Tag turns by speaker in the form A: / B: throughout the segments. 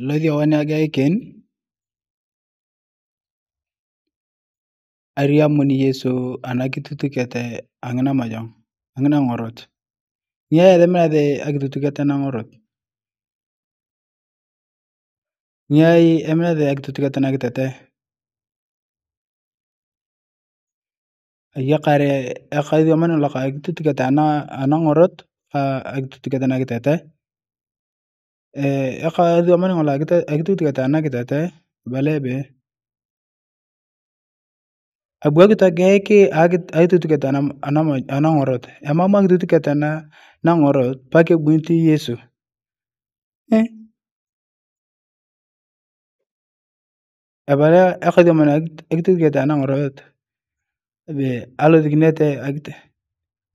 A: loithiawa ake aiken ariamuni Yesu ana kitutukete ang'ina majong ang'ina ng'orot nia etemirate akitutukete na ng'orot nia emirate akitutukete na kitete ayakare ekaithiomani lokae akitutukete ana ng'orot ka akitutukete na kitete. Ekatomon ng'ole akituutik etaanakita te abale pee abuakita keeya aitutuk eteena ana ng'orot emama akitutuk eteena ana ng'orot paa kebunguti yesu hee abale ekatomon akitutuk eteena ana ng'orot pee alotikine te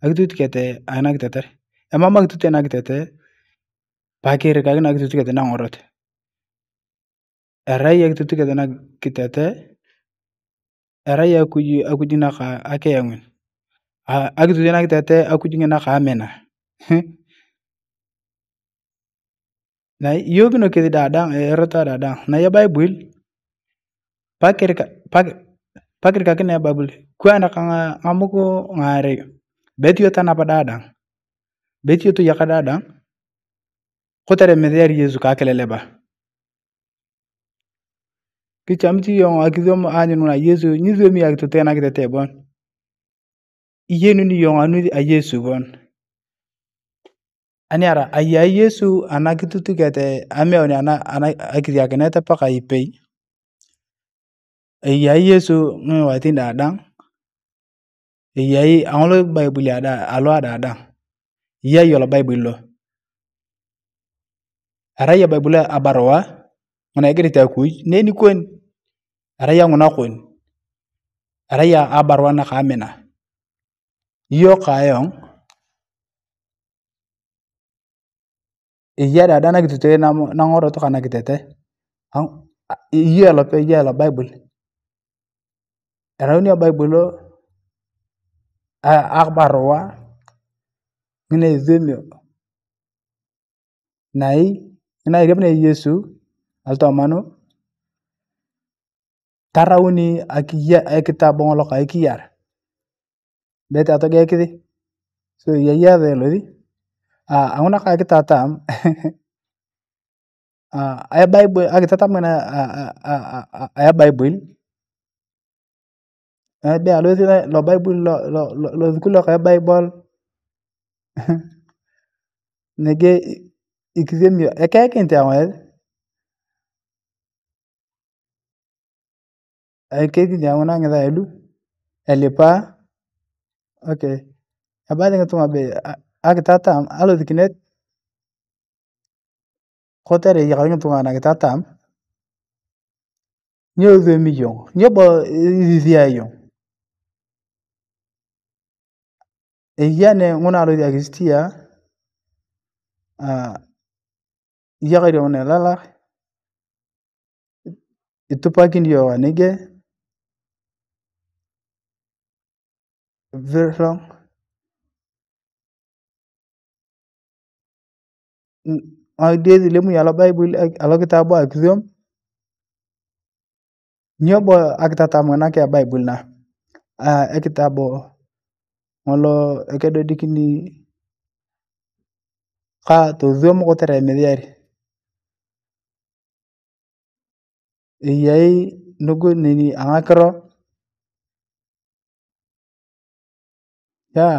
A: akitutuk eteena anakita te emama akitutuk anakita te paakirikaki naa kitotikio tena ng'orot eraiya kitotikio tena kitete eraiya akuj akuj naka akiyang'wen aa akitotikio kitete akuj ng'ina kaamina yuokino kesi dadang erota dadang na yaba ebuil pakirika paki pakirikakino yaba ebuil kwaa nakang'a ng'amuk ng'aarei be tuiyata dadang daadaang' be tuiyoto yaka khutare mete yari yesu kakeleleba keleleba cham yong akisom anyun na yesu nyiso mi akitotena kitete bon iyenu ni yong anu a yesu bon ani ara aya yesu ana kitutukete ameoni ana ana paka ipei yesu ngi mm, watinda adang iyai angolo bible ada alo ada adang yola bible lo araya baibuloo abarowa ng'ina egira akuj neni kon araya ng'una kon araya na nakamina iyong kaayong eya dada nakitutore nang'oro tokana kitete iyong elopee ni bible lo ebaibulo abarowa ng'ina ethomio nai ina Ninairiamuni Yesu alotomonu tarauni akitabong' lokang ekiyar ibere atogeikithi so eyayathi elothi ang'una kang akitataam akitataam ng'ina ebaibul be alothi lobaibul losukul lokang ebaibol nege ikisemi ekeekiniteng'oe ekeekiniteng'oe kuna ng'itung'a ilu elipaa ok abaki taa ng'itung'a bei akitatam alotiknet kotere eyakaki ng'itung'a nakitatam nyelotomi yong' nyebolo isisia yong' eyaa nee ng'una aloit akisistia aa. Iyie ake oiriuni ilalak itupakini iyong anijee vile ng'olie ilemunye alo kitabu akisiom nyobo akitatam na, ekita bụ e ekitabu ng'olo ekidodikini ka tosuom kotere emisiari. eyai nugu nini ang'akiro ya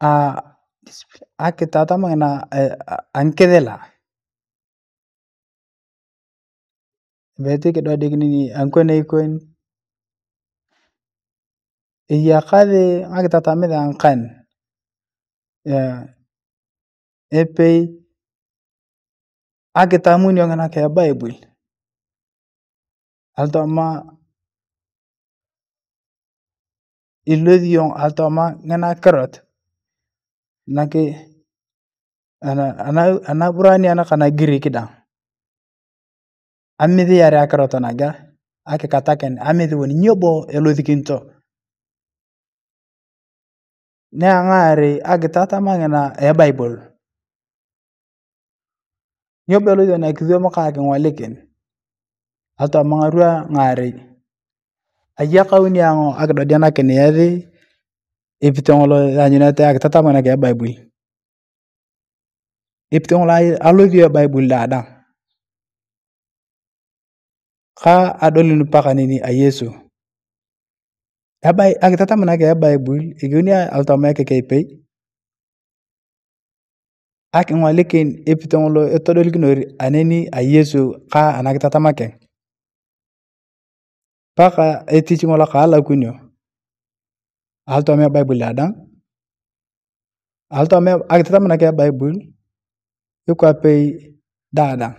A: a ake tata mangena e, angkedela berarti kedua dek nini angkuen ikuen iyakasi ng'akitatamitha ng'akan ya epei Akitaamini ong'anaki ya e ya bible alitoma ilothi iyong alitoma ng'ina kirot naki ana ibrania naka ana kida. daang amithy yong akirot naga akikataken amith kon nyobo elothikinto ne ang'aari akita atama ng'ina e bible. Nyobelo iyong akisoma kaaking'olikin atamang'arua ng'aarei ayei akauni ayong akidodian akiniari ipite e ng'olo lanyuni akitatamuan ake ebaibul epite ng'olo alosio ebaibul daang kaa adolin paka neni ayesu akitatamuan ake ebaibul ekeuni alotooma ekekepei. Kake ing'olikin epito ng'olo etodolikinote aneni a yesu ka kitatama keng' paka etich ng'olo kaalakwinio alotooma ebaibul adang' alotooma akitatamana keng ebaibul ikwapei dang' dang'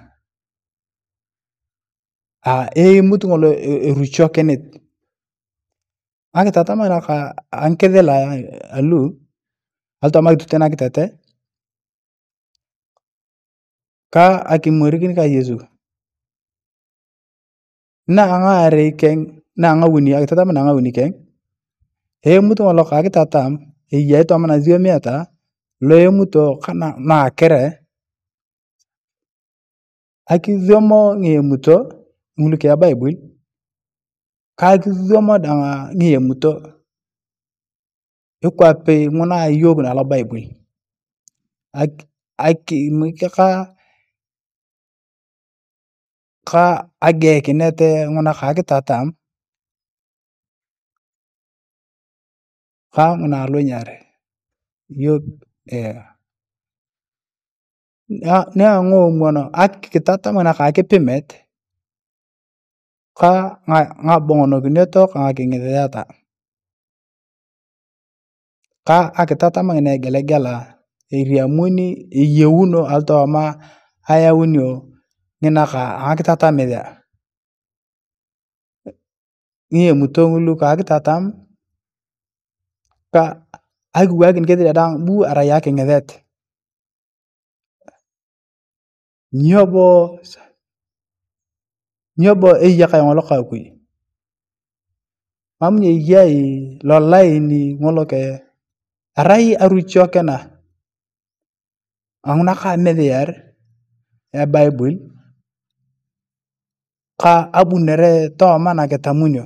A: eimut ng'olo erucho e, kenet akitatamana kaa alu alotooma akitutien akitete Kaa akimorikini ka Yesu na anga aarei keng na anga uni akitatam naa anga uni keng eemutu ng'olo kaa kitatam eyai tomon asiom etaa loemutoo kana naakere akisiemo ng'iemuto ng'ulu ke Bible kaa kisiemo dang'a ng'iemuto ikwapi ng'una yong nalo Bible aki aki kaa ka agekinete ng'una kaa kitatamu, kaa ng'una alonyare yo eh, na- nang'oomwano akikitatamu na kaa kipimet kaa ng'a ng'abong'onokini toka ng'aking'ititata kaa akitatamak egelegela eriamuni eyeuno alitokama ayaunio Nginaka anga kitatamita ngiyemutoo ng'uluk aa kitatam ka akiwakin ketere daang bu arai aking'etet nyobo nyobo eyakal ng'olo kakui mam nyeiyai lo laini ng'olo ke arai arucho kena ang'unaka ya, bible Ka abunere tooman akitamunyo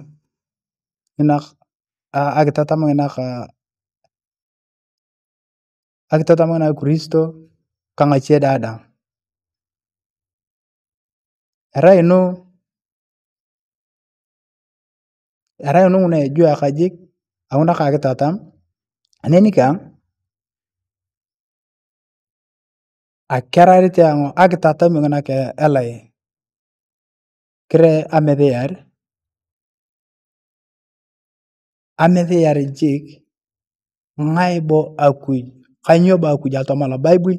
A: nginak akitatam nginak akitatam nginak kristo kang'ache dada arai enu arai enu ng'una juu ekajik aunok akitatam aneni kang akerarit ayong akitatamio ng'inak elai. Kire amesiar jik ng'ae bo akuj kanyo bo akuj atama lobaibul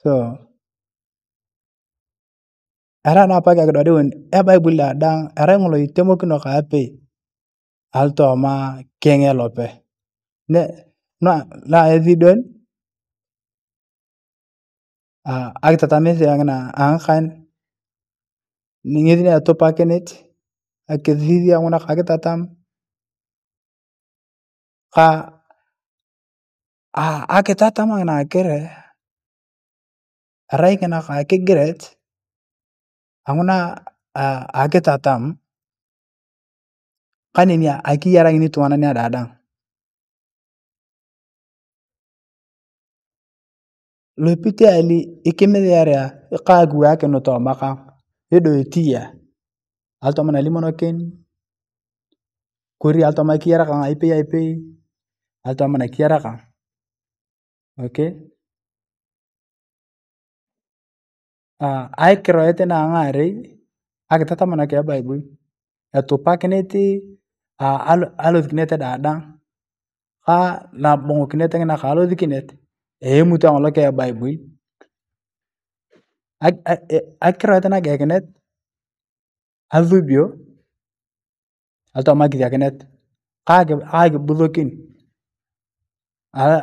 A: so arai naa apake akidwada ewen ebaibul daang arai ng'olo itemokinok ape ma keng'e lope na esindon akitatanisio ng'ina ang'kan Ning'ethire na tupakeneti akithithia ng'una ka akitatam kaa aa ah, na akire arai ng'ina ka akigiret ang'una ah, akitatam akitatamu kaneni akiyarikini tung'anak ni adada. Lopite ali ikimiserea kaa akiwui akinuta Edoitia etia nalimon eken kori alotooma kiyarak ng'ape aipei alotooma nakiyarak ok aa na ang'arei akitatama nakeng ebaibui etupakiniti aa alothikiniet dada kaa nabong'okinet ng'ina e, kaa alothikiniet eimutua ng'olo keng ebaibui. E, Akiroro tana akiyakinet alupio atama akiyakinet aaki akibuthukin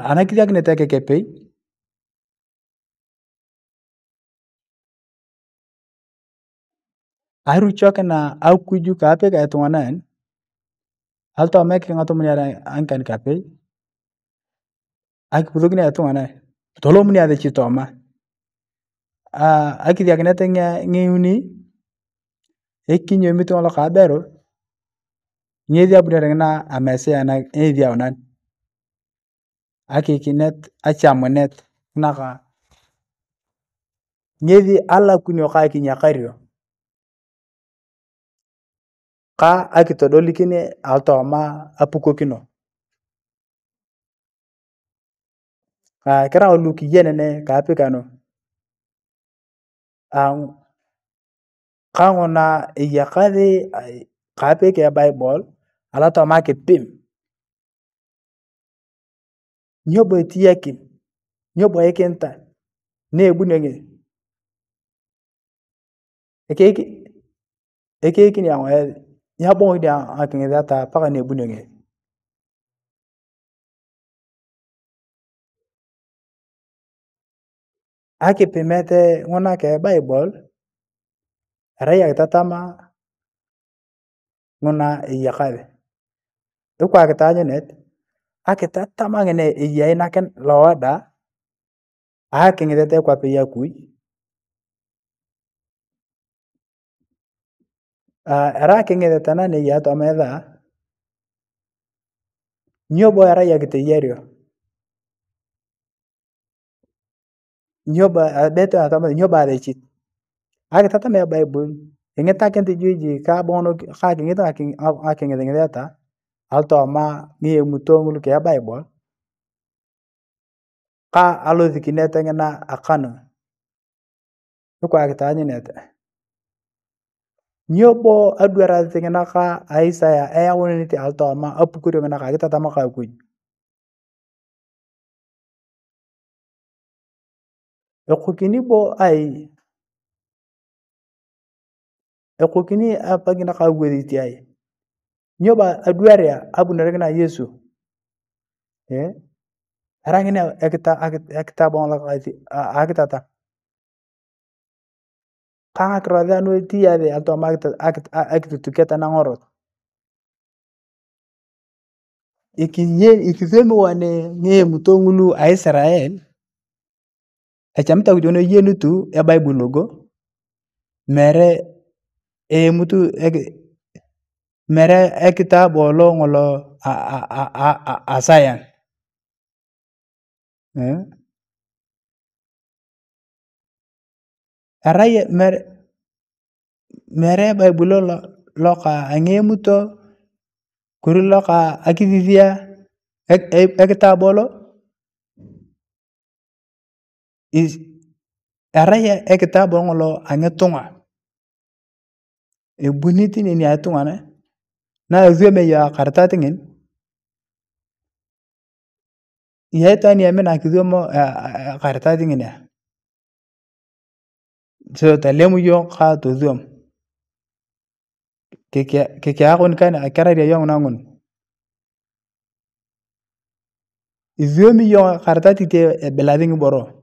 A: ana kithakinet ekekepei aruchoki na akuju kaapik aitung'anan alotoma ekiking'atomon arai ang'ikanikapei akiputhokini aitung'anan tolomuni athi chitoma. Ah, akisiakinote ng'euni ekinyi emitoo lokaalbero ng'esi apunorikino ng'ina ana ng'esi akikinet achamunet naka ng'esi alakunio ka akinyakario ka akitodolikini alotooma apukokino aa ah, kerai lokiyia nene kaapikanu na kang'uraa eyakare kaapik ebible aloo tomaa kipim nyobo etiyaki nyobo ikintai nee ebunio ng'e ekeikini ayong' yabong'ini aking'it ataa mpaka nee Akipimete ng'una e bible raiyakita tamaa ng'una iyakare ikwakita anyanet akitatama ng'ina eyai nake looda aaking'itete ekwapa eyakui aa ah, araking'itete nani eyai tomethaa nyoboe araiyakita eyei rio. nyo ba beto ake tata me bible inge ta juji ka bono ka kinge ta king ake nge nge ta ma mutongul ke bible ka alo dikinete akano nuko ake ta nyinete ka aisaya ayawonete alto ma ngina nge na ka tata ma ka Ekhukini bo ai ekhukini apakina kaweri ti ayi, nyoba aduaria abunarakina Yesu, eh, erangina ekita akitata. Ka akirotha noeti yaathi atoma akita- akitutuketa nang'orot. Ikisye ikisemiwa ne ng'emuto ng'ulu Aisrael Echamita kitok eyeni tu ebible logo a a a a a ng'olo asayang mmmh arai mere meere ebible lo loka ang'emuto kori loka akisisia ekitabu e, e bolo. ereya e kitaabul ng'olo anywe tung'a ebuni ti neni ayong tung'ani na ewemia yong akaratating'in eya itwaan ni amina akiwom akaratating'in ea so tolem yong kaa tosiwom kikya kon kane akeraria yong ng'una ng'on isiwemi yong akaratatit ebilari ng'iboroo.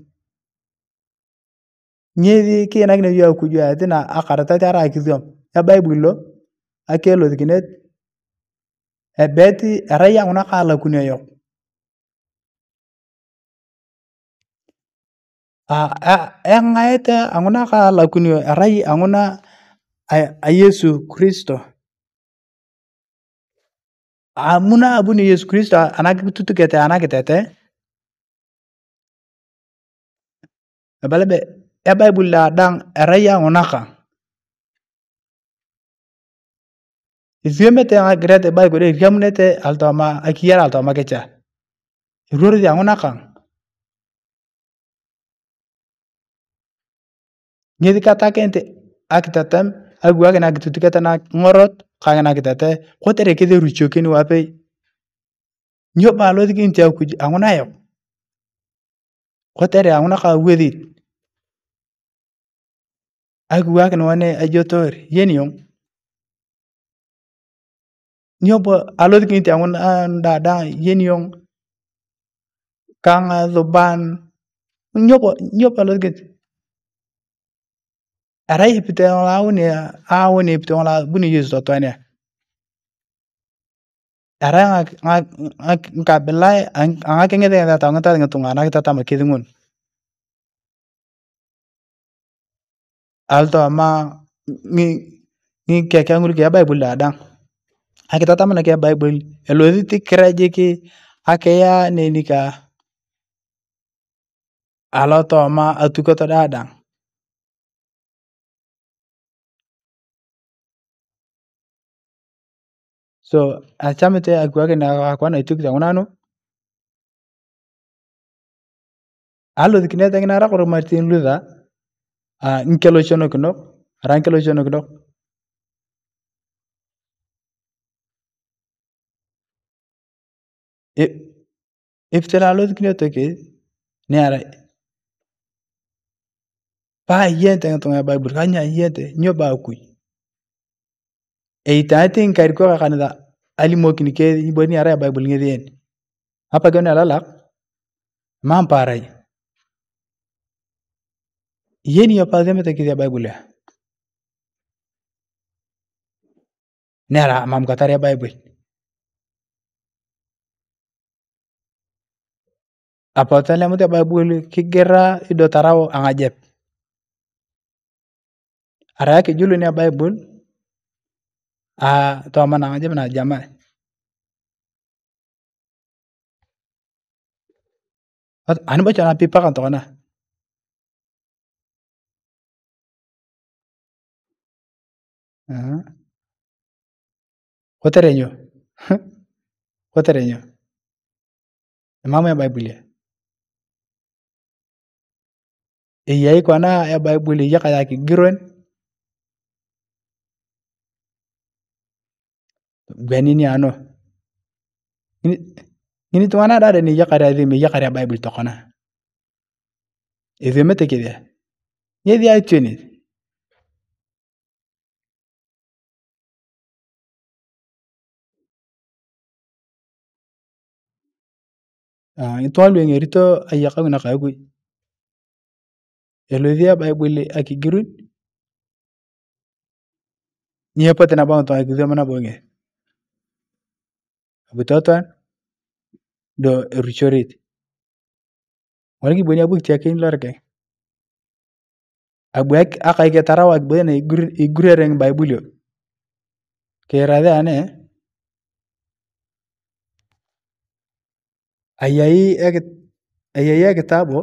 A: ngesi kiinakina yong akuj tena akaratat arai akisiom ebible lo ake ebet erai ang'unaa ka eyong aa eng'aet ang'una ka kaalakuni erai ang'una ayesu kristo amu naabuni yesu kristo anakitutukete anakitete kitete e Ebaibu laadang etayia ng'unaka isiemete ng'akiret ibai kore iriamunete altoma akiyara altoma kicha eruorete ang'unaka ng'esi katakinit akitetem akiwak akitutukete ng'orot kake nakitete kotere keruchokini wapei nyo baa losik niti akuj ang'una yok kotere ang'unaka awesit akuwak noane ajotor yenio nyopo alot kinti angun an ah, dada yenio kanga zuban nyopo nyopo alot kinti arai hipite la awune awune hipite la buni yesu totwania arai nga nga nga kabila nga kengete nga tata nga tata nga tunga na kita tama kithungun alto ama ngikekeng'uru kea bible daang akitatamani kea bible elosi ti kira jik akiya neni kaa alo tooma atukoto daang so achamite akiwakini akakwa naitukito ng'una nu alosik ra arakoro martin luther uh, ah, nkelo chono kinok ara nkelo chono kinok iftilalut kinyoto ni ara pa ayente ngitunga ya bible kanya ayente nyo bakui eitaate nkariko kakanitha alimokini ke ibweni ara ya bible ng'ethieni apa kio ni alalak mamparai yeniyapazemetekithia baibule nera mamkataria baibuli apotelemutia baibuli kigera ido tarau ang'ajep arai kijulunia baibul aa tooma ang'ajep najamai anibocho napi mpaka ntokona Hoterenyo hoterenyo ni mama ya Baibulia eyai kona e Bible eyakar akigiroen bweni niano ngini tung'anak dade ni eyakar asem eyakar ebible tokona esemete kesia itu ationes aa ah, itwal eng'erito ayakaki nakayakoi elosi ebaibuli akigirun nyiepot nabo ng'itung'a kisuom nabo ng'esi apotwatwan do eruchorit ng'olikini kibooni abu akeni lorokeng abuaki akaik tarau akibokin igurere ng'ibaibulio kiirasea nee. Ĩiyaiya kitabo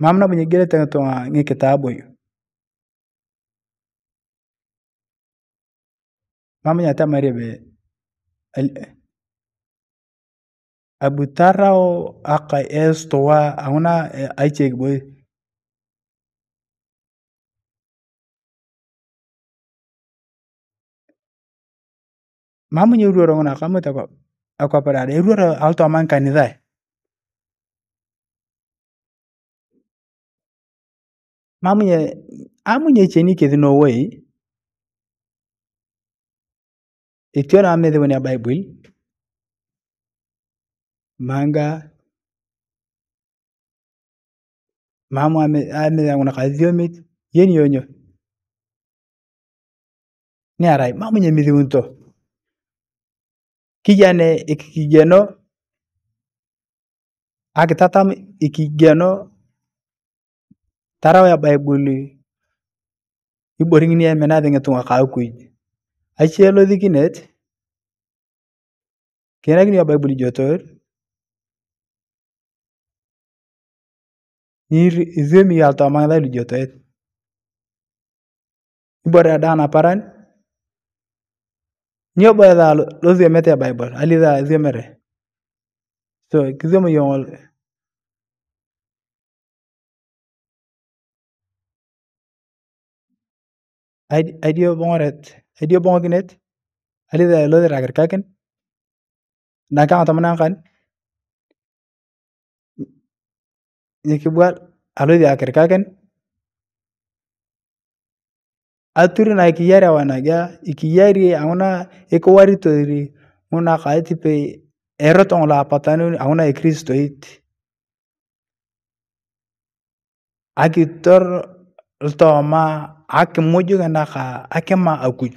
A: maamuna bunyigirite twa ng'i kitaabui mamanya ata marebe abu tarao aka estuwa ang'una e, aichek boi mamunye uroro ng'una akamwita kwa akwapare erwara alto aman kanithae mamunye amunye echeni kethi no way ikiona amethiwe na bible manga mamu amethangwo na kathiomi yeni yonyo ni arai mamunye mithiunto kiyani ikikigeno ak tatam ikikigeno baibuli ebaibuli iborikini eminathi ng'itung'a kaakuj ache elothikinet kinakinio ebaibul ijotoor isiemi yong atoma ng'ithae lujotoet ibore daang naparan. Nyoo abaya losiomete ebible ali saa isiomete so kisioma yong aid- aidio böŋöret aidio böŋökinet hali saa lo sirakirikakin dakikaa tomon kan nyi- nyikibuat alosi akirikakin aturi na ekiyaria wanaja ikiyari ang'una ekiwaritori ng'una akaaye tipe eroto ng'olo apatanoni ang'una ekristoit akitor ltooma akimuj ng'ina akima akuj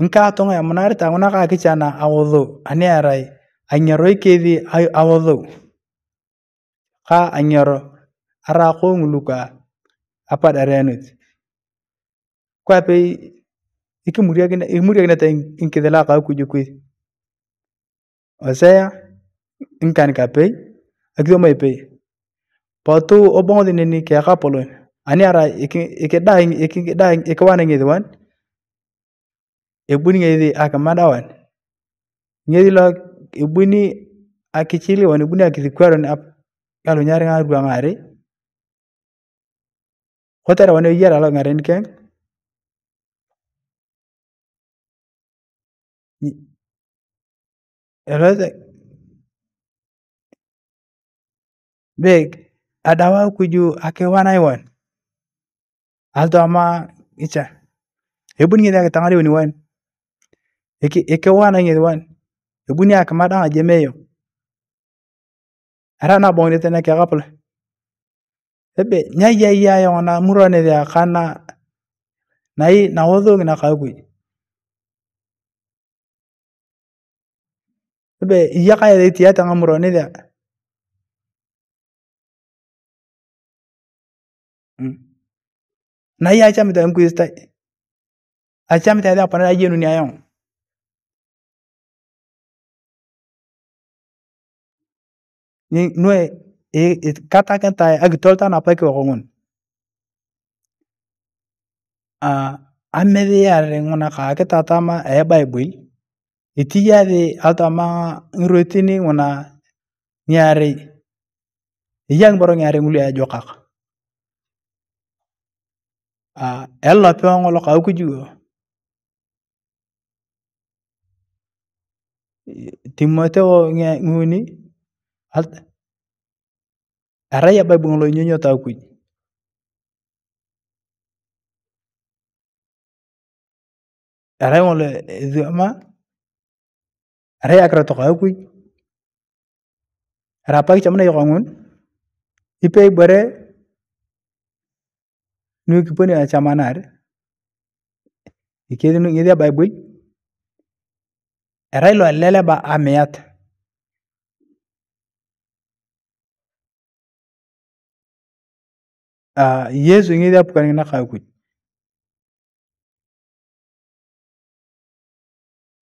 A: ng'ikatong emunarita ng'una kakichana awosou aniarai anyero ekethi awosou ka anyero arai akoo kaa apa darenit kwape ikimuriakina imuriakina ta inkithelaa kau kujukwii oseya nkanika pei akithoma ipei potu obong'othi nini keeka polon aniara ikidaa ikidaa ikiwana ng'ethiwan ebuni ng'ethi akimadawan ng'ethi lo ebuni akichiliwan ebuni akithikwaron ap alonya ng'arua ng'arei Koterewa oyara long'aren keng adawa kuju akiwan iwan alto ama Ebu ebuni ngethi akitang'ara wani wan eke ikiwana ngethi wan ebuni akimada ng'ajem eyo arai nabo bongi tena kiyaka polon ebe nyaiyaiya yong'ona muronethe kana nai ka nakakui ebe iyakaya etiata ng'amuronetha mm. nai achamita pana achamita ethea ni ayenuni ayong nue e, e kataken ta e, tolta na pa ke ngun a amedi are nguna ka ke tata ma e bible itiya e de alta ma ngrotini nguna nyari yang boro nyari ngulu ya jokak a ella pe ngolo ka kujuo Timoteo nguni Erai abaki aibung'a loinyonyo taakwe erai ng'olo esioma erai akirotok apaki erapaki kichamunoi kong'un ipe ibore nikiponi echamanar ng'esi abaki boi erai lo ba amiyat. uh, yesu ng'iri apukaning'ina kaakwij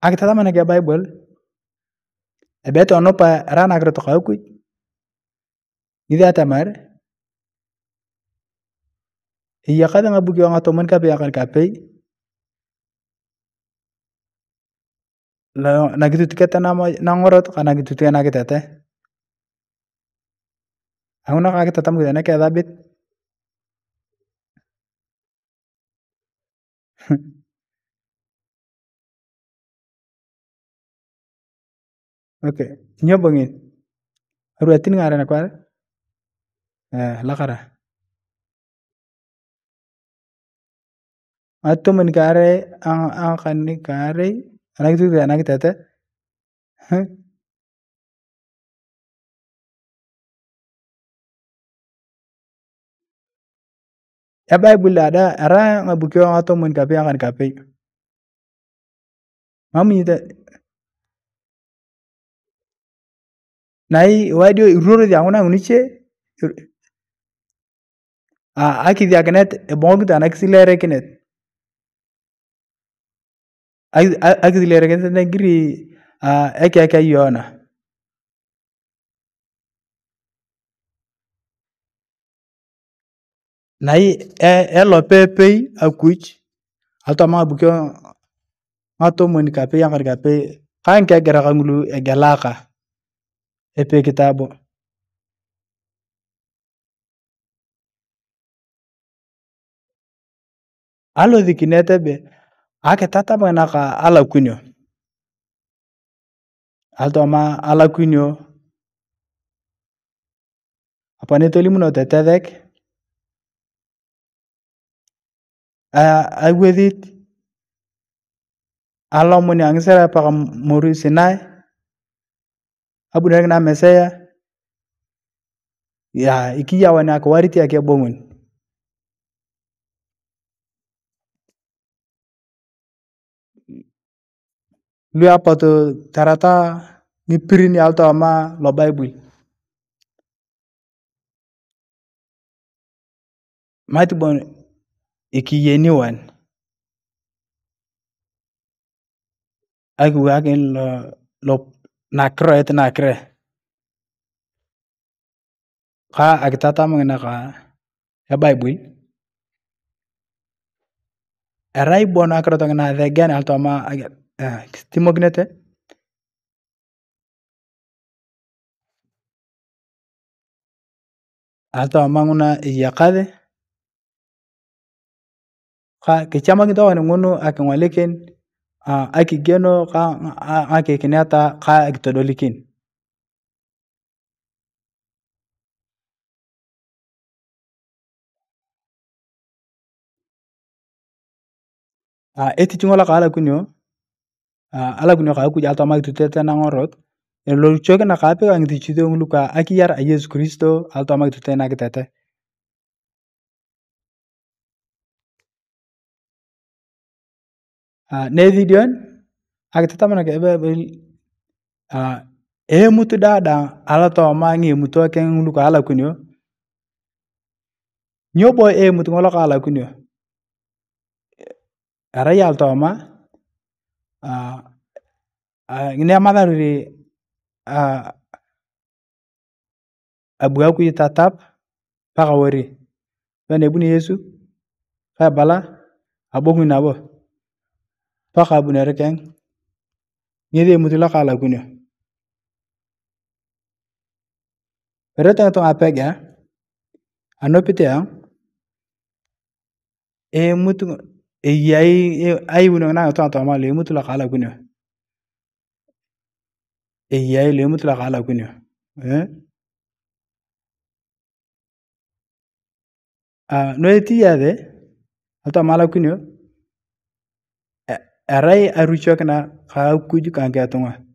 A: akitazamanak ya bible ebeete onupa ranakiro tokaakwij ng'iri atamar eyakasi ng'abuki ong'otomon kapeyakar kapei lo nakitutukete nang'orot ka nakitutukena kitete ang'unak akitatam kitena kesabit okay nyombong'it ruatin ngaran akwar eh lakara atomin karei ang'akanit karei anak tute anak tete eba ya, ibula ada era ngabukiwa ngato mun kape akan kape mamu nyita nai wadio iroro di anguna nguniche ah, e a akidi akanet ebongu tan aksilere kenet aksilere kenet ngiri a ah, eke eke yona Nai elo peepei akuj atama abukio ng'atomon kapei akar kapei kan kegirak ng'ulu egelaka epikit abo. Alosikini atebe akitatapan nakang alakwinio atama alakwinio apane tolimunoto etesek uh, eh, awethit alo muni paka moru sinai abudarek na meseya ya ikiyawani akawariti ake bongoni lu apoto tarata ngipirini alto ama lo bible mati bon ikiyeniwan akiwekakin nakiraet nakire kaa akitatamakina kaa ebaibui arai e bo nakiro tokona athegene alitoma kisitimokinete e, alitoma ng'una eyakasi kichamakintoo ng'oni ng'unu aking'olikin akigeno akigenoo akikineta kaa akitodolikin. Etichingo lokalakunio alakunio kaa akuj alotooma tena ng'orot e lorichokina kaa apik ang'itich ng'uluka akiyar a yesu kristo alotooma kitute nakitete. Ah, neethidion akitatama kia ebebeli uh, ah, eh, dada alotoma ng'emutu ekeng ng'ulu alakunio nyobo eemutu eh, ng'olo alakunio arai alotoma uh, ah, ng'ine ematharuri uh, abu akuj tatap mpaka wori pe nebuni yesu kaebala abong'ui nabo pakabunerek eng ngede mutu lo kalakunio pereteng tong apege anopite ang e mutu eyai e e aiwuno na tong tong ma le mutu lo kalakunio eyai le mutu lo kalakunio eh a no eti yade ato malakunio arai aruchok na ka kuj kan ke tunga